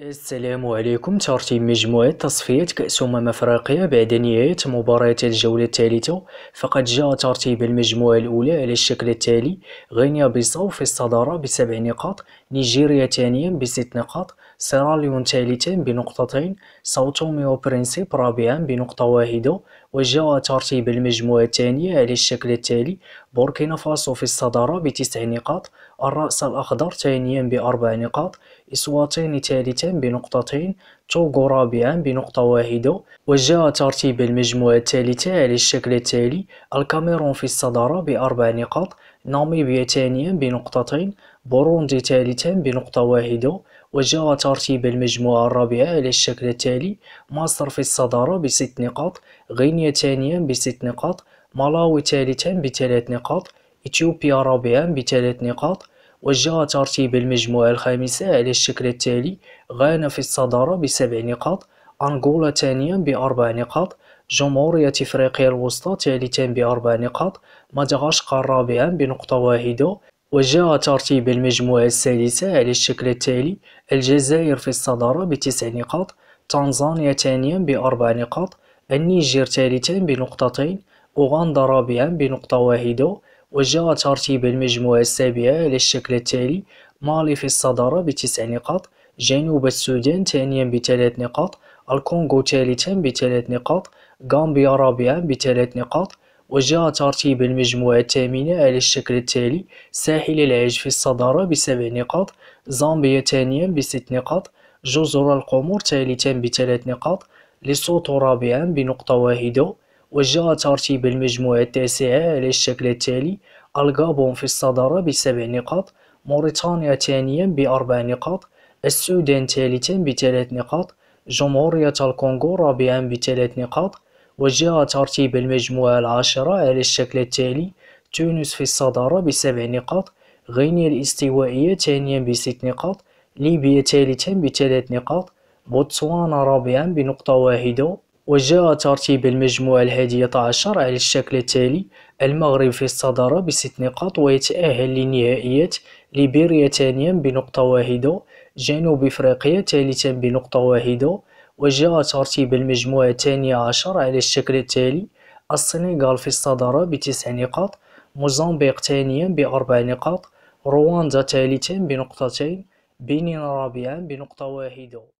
السلام عليكم ترتيب مجموعة تصفية كأس أمم أفريقيا بعد نهاية مباريات الجولة الثالثة فقد جاء ترتيب المجموعة الأولى على الشكل التالي غينيا بيساو في الصدارة بسبع نقاط نيجيريا ثانيا بست نقاط سيراليون ثالثا بنقطتين ساو تومي برينسيب رابعا بنقطة واحدة وجاء ترتيب المجموعة الثانية على الشكل التالي بوركينا فاسو في الصدارة بتسع نقاط الرأس الأخضر ثانيا بأربع نقاط إسواتين ثالثا بنقطتين توغو رابعا بنقطة واحدة وجاء ترتيب المجموعة الثالثة على الشكل التالي الكاميرون في الصدارة بأربع نقاط ناميبيا ثانيا بنقطتين بوروندي ثالثا بنقطة واحدة وجاء ترتيب المجموعة الرابعة على الشكل التالي مصر في الصدارة بست نقاط غينيا ثانيا بست نقاط مالاوي ثالثا بثلاث نقاط إثيوبيا رابعا بثلاث نقاط وجاء ترتيب المجموعة الخامسة على الشكل التالي غانا في الصدارة بسبع نقاط أنغولا ثانيا بأربع نقاط جمهورية إفريقيا الوسطى ثالثا بأربع نقاط مدغشقر رابعا بنقطة واحدة وجاء ترتيب المجموعة السادسة على الشكل التالي الجزائر في الصدارة بتسع نقاط تنزانيا ثانيا بأربع نقاط النيجر ثالثا بنقطتين أوغندا رابعا بنقطة واحدة وجاء ترتيب المجموعة السابعة على الشكل التالي مالي في الصدارة بتسع نقاط جنوب السودان ثانيا بثلاث نقاط الكونغو ثالثا بثلاث نقاط غامبيا رابعا بثلاث نقاط وجاء ترتيب المجموعة الثامنة على الشكل التالي ساحل العاج في الصدارة بسبع نقاط زامبيا ثانيا بست نقاط جزر القمر ثالثا بثلاث نقاط لسوتو رابعا بنقطة واحدة وجاء ترتيب المجموعة التاسعة على الشكل التالي الغابون في الصدارة بسبع نقاط موريتانيا ثانيا بأربع نقاط السودان ثالثا بثلاث نقاط جمهورية الكونغو رابعا بثلاث نقاط وجاء ترتيب المجموعة العاشرة على الشكل التالي تونس في الصدارة بسبع نقاط غينيا الاستوائية ثانيا بست نقاط ليبيا ثالثا بثلاث نقاط بوتسوانا رابعا بنقطة واحدة وجاء ترتيب المجموعة الحادية عشر على الشكل التالي المغرب في الصدارة بست نقاط ويتأهل لنهائيات ليبيريا ثانيا بنقطة واحدة جنوب افريقيا ثالثا بنقطة واحدة وجاء ترتيب المجموعة الثانية عشر على الشكل التالي السنغال في الصدارة بتسع نقاط موزمبيق ثانيا بأربع نقاط رواندا ثالثا بنقطتين بنين رابعا بنقطة واحدة